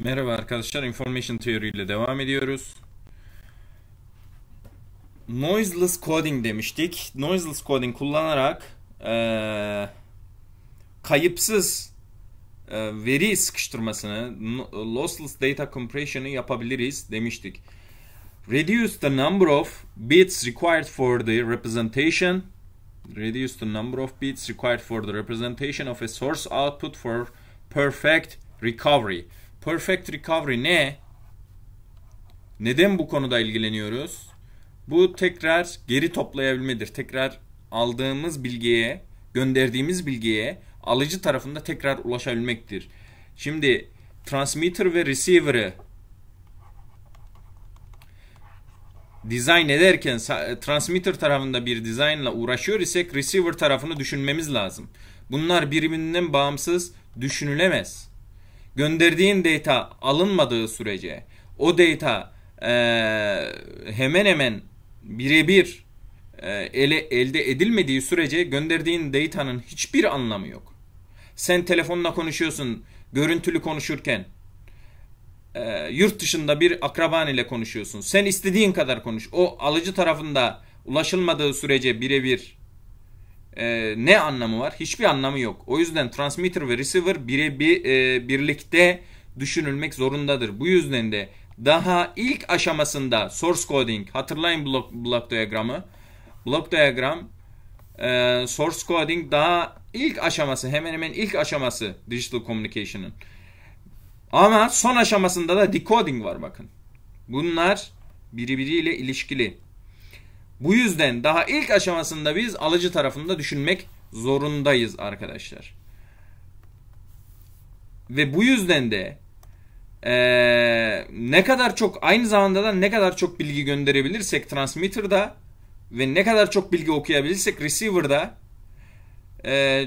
Merhaba arkadaşlar, Information Theory ile devam ediyoruz. Noiseless Coding demiştik. Noiseless Coding kullanarak e, kayıpsız e, veri sıkıştırmasını, lossless data compression'ı yapabiliriz demiştik. Reduce the number of bits required for the representation. Reduce the number of bits required for the representation of a source output for perfect recovery. Perfect recovery ne? Neden bu konuda ilgileniyoruz? Bu tekrar geri toplayabilmedir. Tekrar aldığımız bilgiye, gönderdiğimiz bilgiye alıcı tarafında tekrar ulaşabilmektir. Şimdi transmitter ve receiver'ı dizayn ederken transmitter tarafında bir dizaynla uğraşıyor isek receiver tarafını düşünmemiz lazım. Bunlar birbirinden bağımsız düşünülemez gönderdiğin data alınmadığı sürece o data e, hemen hemen birebir e, ele elde edilmediği sürece gönderdiğin data'nın hiçbir anlamı yok. Sen telefonla konuşuyorsun, görüntülü konuşurken e, yurt dışında bir akraban ile konuşuyorsun. Sen istediğin kadar konuş. O alıcı tarafında ulaşılmadığı sürece birebir e, ne anlamı var? Hiçbir anlamı yok. O yüzden transmitter ve receiver bire bir, e, birlikte düşünülmek zorundadır. Bu yüzden de daha ilk aşamasında source coding hatırlayın block, block diyagramı. Block diagram e, source coding daha ilk aşaması hemen hemen ilk aşaması digital communication'ın. Ama son aşamasında da decoding var bakın. Bunlar birbiriyle ilişkili. Bu yüzden daha ilk aşamasında biz alıcı tarafında düşünmek zorundayız arkadaşlar. Ve bu yüzden de ee, ne kadar çok aynı zamanda da ne kadar çok bilgi gönderebilirsek transmitter'da ve ne kadar çok bilgi okuyabilirsek receiver'da e,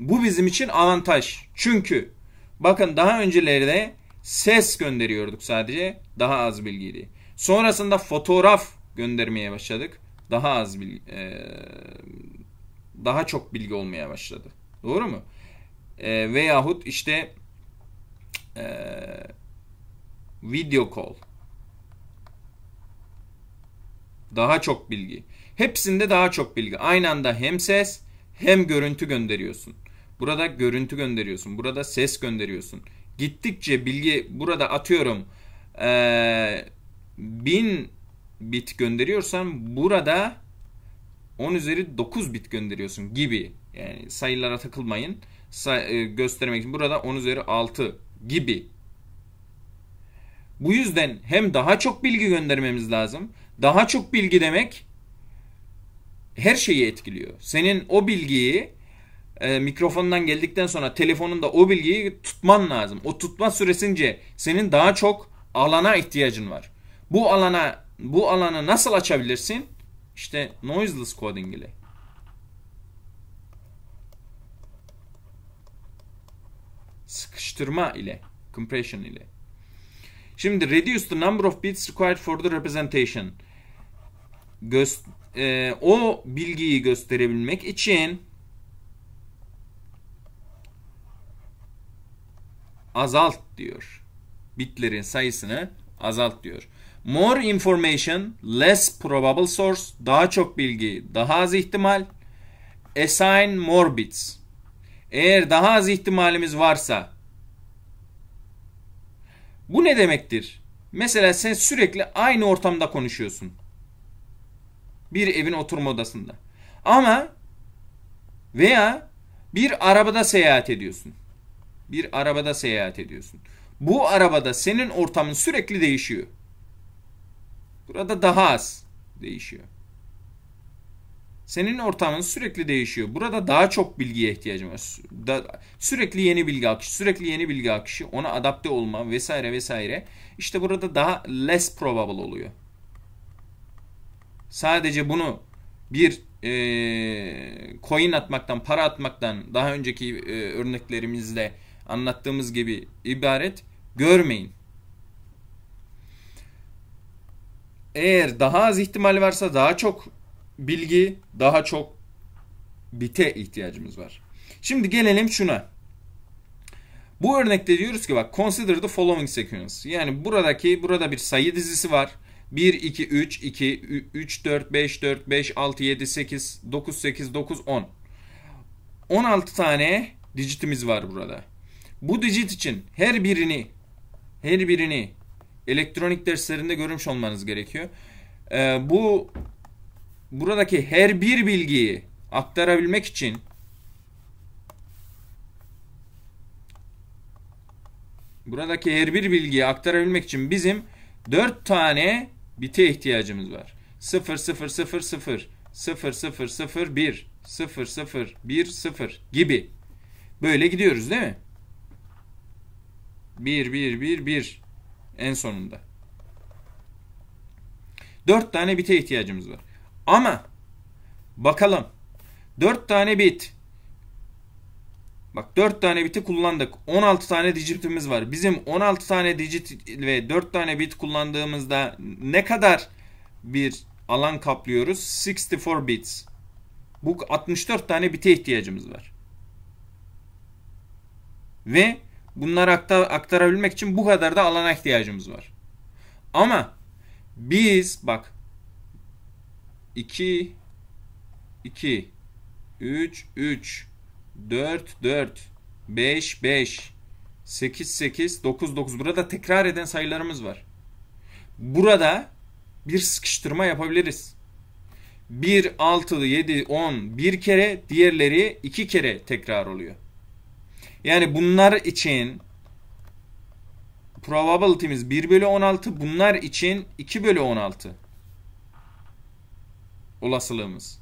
bu bizim için avantaj. Çünkü bakın daha öncelerde ses gönderiyorduk sadece daha az bilgiydi. Sonrasında fotoğraf göndermeye başladık. Daha az bil, e, daha çok bilgi olmaya başladı. Doğru mu? E, veyahut işte e, video call. Daha çok bilgi. Hepsinde daha çok bilgi. Aynı anda hem ses hem görüntü gönderiyorsun. Burada görüntü gönderiyorsun. Burada ses gönderiyorsun. Gittikçe bilgi burada atıyorum e, bin bit gönderiyorsan burada 10 üzeri 9 bit gönderiyorsun gibi. Yani sayılara takılmayın. Say e, göstermek için burada 10 üzeri 6 gibi. Bu yüzden hem daha çok bilgi göndermemiz lazım. Daha çok bilgi demek her şeyi etkiliyor. Senin o bilgiyi e, mikrofondan geldikten sonra telefonunda o bilgiyi tutman lazım. O tutma süresince senin daha çok alana ihtiyacın var. Bu alana bu alanı nasıl açabilirsin? İşte noiseless coding ile. Sıkıştırma ile. Compression ile. Şimdi reduce the number of bits required for the representation. Göst e, o bilgiyi gösterebilmek için azalt diyor. Bitlerin sayısını azalt diyor. More information, less probable source, daha çok bilgi, daha az ihtimal. Assign more bits. Eğer daha az ihtimalimiz varsa. Bu ne demektir? Mesela sen sürekli aynı ortamda konuşuyorsun. Bir evin oturma odasında. Ama veya bir arabada seyahat ediyorsun. Bir arabada seyahat ediyorsun. Bu arabada senin ortamın sürekli değişiyor. Burada daha az değişiyor. Senin ortamın sürekli değişiyor. Burada daha çok bilgiye ihtiyacın var. sürekli yeni bilgi akışı, sürekli yeni bilgi akışı, ona adapte olma vesaire vesaire. İşte burada daha less probable oluyor. Sadece bunu bir e, coin atmaktan, para atmaktan daha önceki e, örneklerimizde anlattığımız gibi ibaret görmeyin. eğer daha az ihtimal varsa daha çok bilgi, daha çok bite ihtiyacımız var. Şimdi gelelim şuna. Bu örnekte diyoruz ki bak consider the following sequence. Yani buradaki burada bir sayı dizisi var. 1 2 3 2 3 4 5 4 5 6 7 8 9 8 9 10. 16 tane digitimiz var burada. Bu digit için her birini her birini elektronik derslerinde görmüş olmanız gerekiyor. E, bu buradaki her bir bilgiyi aktarabilmek için buradaki her bir bilgiyi aktarabilmek için bizim 4 tane bite ihtiyacımız var. 0 0 0 0 0 0 0 1 0 0 1 0 gibi. Böyle gidiyoruz değil mi? 1 1 1 1 en sonunda. Dört tane bite ihtiyacımız var. Ama bakalım dört tane bit Bak dört tane biti kullandık. 16 tane digitimiz var. Bizim 16 tane digit ve dört tane bit kullandığımızda ne kadar bir alan kaplıyoruz? 64 bits. Bu 64 tane bite ihtiyacımız var. Ve Bunları aktar, aktarabilmek için bu kadar da alana ihtiyacımız var. Ama biz bak 2 2 3 3 4 4 5 5 8 8 9 9 burada tekrar eden sayılarımız var. Burada bir sıkıştırma yapabiliriz. 1 6 7 10 bir kere diğerleri iki kere tekrar oluyor. Yani bunlar için probability'miz 1 bölü 16. Bunlar için 2 bölü 16 olasılığımız.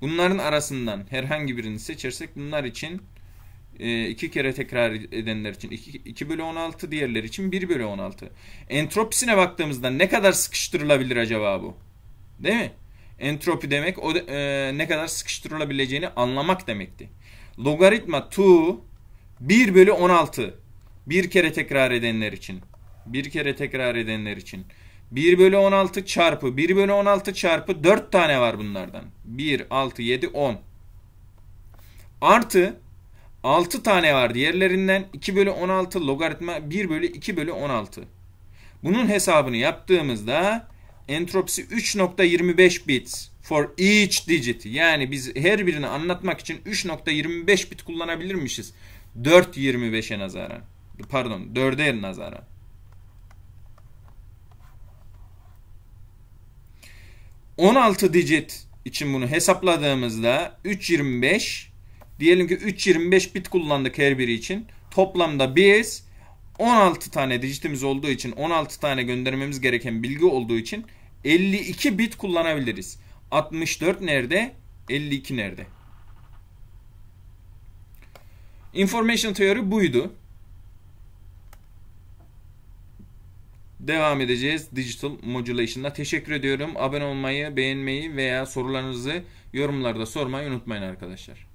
Bunların arasından herhangi birini seçersek bunlar için 2 e, kere tekrar edenler için 2, 2 bölü 16 diğerler için 1 bölü 16. Entropisine baktığımızda ne kadar sıkıştırılabilir acaba bu? Değil mi? Entropi demek o e, ne kadar sıkıştırılabileceğini anlamak demekti. Logaritma 2 1 bölü 16. Bir kere tekrar edenler için. Bir kere tekrar edenler için. 1 bölü 16 çarpı 1 bölü 16 çarpı 4 tane var bunlardan. 1, 6, 7, 10. Artı 6 tane var diğerlerinden 2 bölü 16 logaritma 1 bölü 2 bölü 16. Bunun hesabını yaptığımızda entropisi 3.25 bit for each digit. Yani biz her birini anlatmak için 3.25 bit kullanabilirmişiz. 4.25'e nazaran. Pardon 4'e nazaran. On altı digit için bunu hesapladığımızda 3.25... ...diyelim ki 3.25 bit kullandık her biri için... ...toplamda biz 16 tane dijitimiz olduğu için 16 tane göndermemiz gereken bilgi olduğu için 52 bit kullanabiliriz. 64 nerede? 52 nerede? Information teori buydu. Devam edeceğiz Digital Modulation'da. Teşekkür ediyorum. Abone olmayı, beğenmeyi veya sorularınızı yorumlarda sormayı unutmayın arkadaşlar.